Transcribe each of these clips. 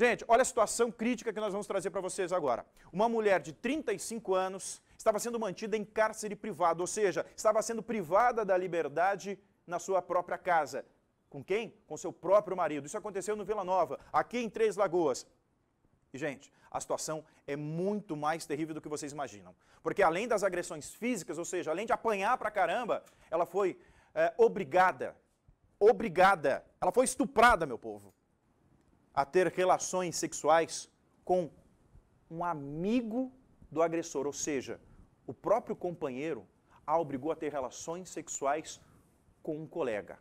Gente, olha a situação crítica que nós vamos trazer para vocês agora. Uma mulher de 35 anos estava sendo mantida em cárcere privado, ou seja, estava sendo privada da liberdade na sua própria casa. Com quem? Com seu próprio marido. Isso aconteceu no Vila Nova, aqui em Três Lagoas. E, gente, a situação é muito mais terrível do que vocês imaginam. Porque além das agressões físicas, ou seja, além de apanhar pra caramba, ela foi é, obrigada, obrigada, ela foi estuprada, meu povo a ter relações sexuais com um amigo do agressor, ou seja, o próprio companheiro a obrigou a ter relações sexuais com um colega.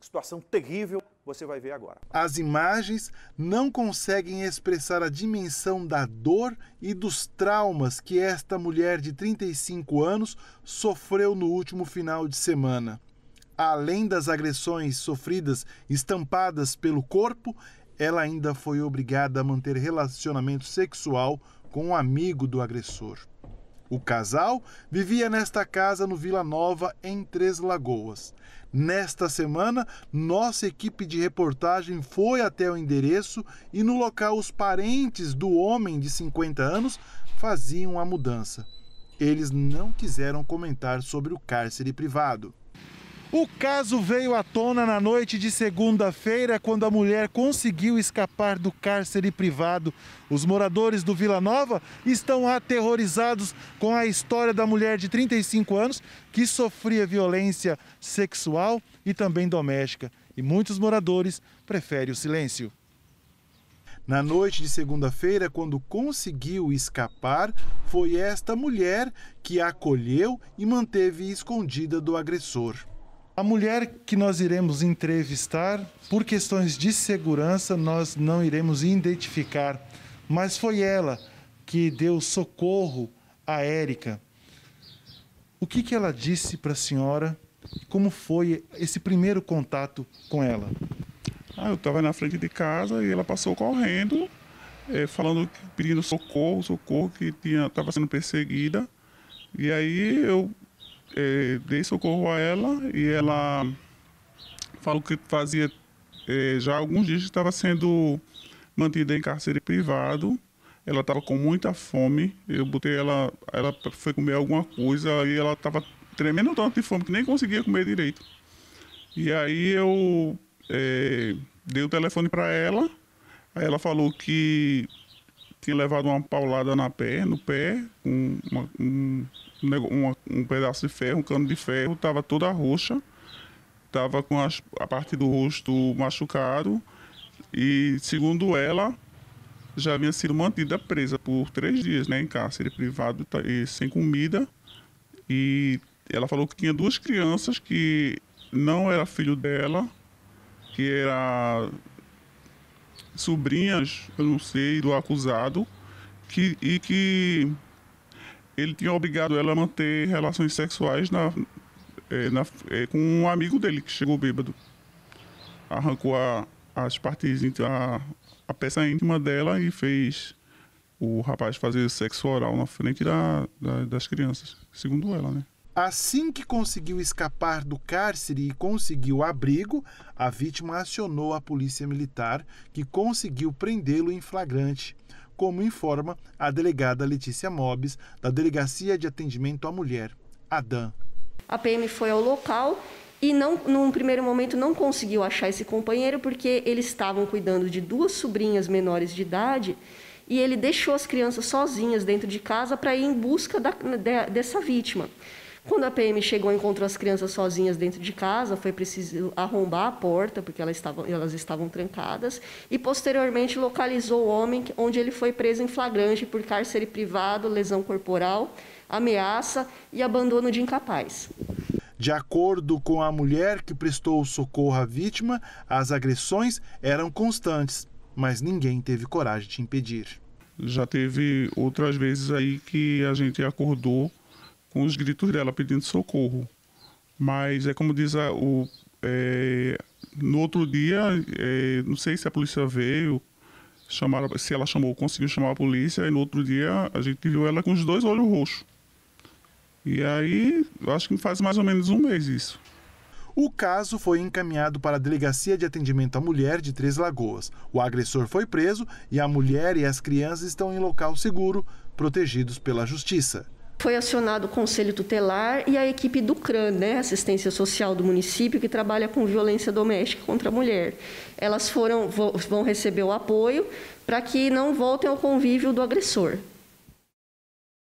Situação terrível, você vai ver agora. As imagens não conseguem expressar a dimensão da dor e dos traumas que esta mulher de 35 anos sofreu no último final de semana. Além das agressões sofridas estampadas pelo corpo, ela ainda foi obrigada a manter relacionamento sexual com um amigo do agressor. O casal vivia nesta casa no Vila Nova, em Três Lagoas. Nesta semana, nossa equipe de reportagem foi até o endereço e no local os parentes do homem de 50 anos faziam a mudança. Eles não quiseram comentar sobre o cárcere privado. O caso veio à tona na noite de segunda-feira, quando a mulher conseguiu escapar do cárcere privado. Os moradores do Vila Nova estão aterrorizados com a história da mulher de 35 anos que sofria violência sexual e também doméstica. E muitos moradores preferem o silêncio. Na noite de segunda-feira, quando conseguiu escapar, foi esta mulher que a acolheu e manteve escondida do agressor. A mulher que nós iremos entrevistar, por questões de segurança, nós não iremos identificar, mas foi ela que deu socorro a Érica. O que, que ela disse para a senhora? Como foi esse primeiro contato com ela? Ah, eu estava na frente de casa e ela passou correndo, é, falando, pedindo socorro, socorro, que estava sendo perseguida. E aí eu é, dei socorro a ela e ela falou que fazia é, já alguns dias que estava sendo mantida em cárcere privado. Ela estava com muita fome. Eu botei ela, ela foi comer alguma coisa e ela estava tremendo tanto de fome que nem conseguia comer direito. E aí eu é, dei o telefone para ela. Aí ela falou que tinha levado uma paulada na pé, no pé, um, uma, um, uma, um pedaço de ferro, um cano de ferro, estava toda roxa, estava com as, a parte do rosto machucado e, segundo ela, já havia sido mantida presa por três dias, né, em cárcere privado tá, e sem comida. E ela falou que tinha duas crianças que não era filho dela, que era sobrinhas, eu não sei, do acusado, que, e que ele tinha obrigado ela a manter relações sexuais na, é, na é, com um amigo dele que chegou bêbado. Arrancou a, as partes, a, a peça íntima dela e fez o rapaz fazer sexo oral na frente da, da das crianças, segundo ela, né? Assim que conseguiu escapar do cárcere e conseguiu abrigo, a vítima acionou a polícia militar, que conseguiu prendê-lo em flagrante, como informa a delegada Letícia Mobes, da Delegacia de Atendimento à Mulher, Adam. A PM foi ao local e não, num primeiro momento não conseguiu achar esse companheiro porque eles estavam cuidando de duas sobrinhas menores de idade e ele deixou as crianças sozinhas dentro de casa para ir em busca da, né, de, dessa vítima. Quando a PM chegou, encontrou as crianças sozinhas dentro de casa, foi preciso arrombar a porta, porque elas estavam, elas estavam trancadas, e posteriormente localizou o homem, onde ele foi preso em flagrante por cárcere privado, lesão corporal, ameaça e abandono de incapaz. De acordo com a mulher que prestou socorro à vítima, as agressões eram constantes, mas ninguém teve coragem de impedir. Já teve outras vezes aí que a gente acordou com os gritos dela pedindo socorro. Mas é como diz a, o. É, no outro dia, é, não sei se a polícia veio, chamaram, se ela chamou, conseguiu chamar a polícia, e no outro dia a gente viu ela com os dois olhos roxos. E aí, eu acho que faz mais ou menos um mês isso. O caso foi encaminhado para a Delegacia de Atendimento à Mulher de Três Lagoas. O agressor foi preso e a mulher e as crianças estão em local seguro, protegidos pela justiça. Foi acionado o Conselho Tutelar e a equipe do CRAN, né, assistência social do município, que trabalha com violência doméstica contra a mulher. Elas foram, vão receber o apoio para que não voltem ao convívio do agressor.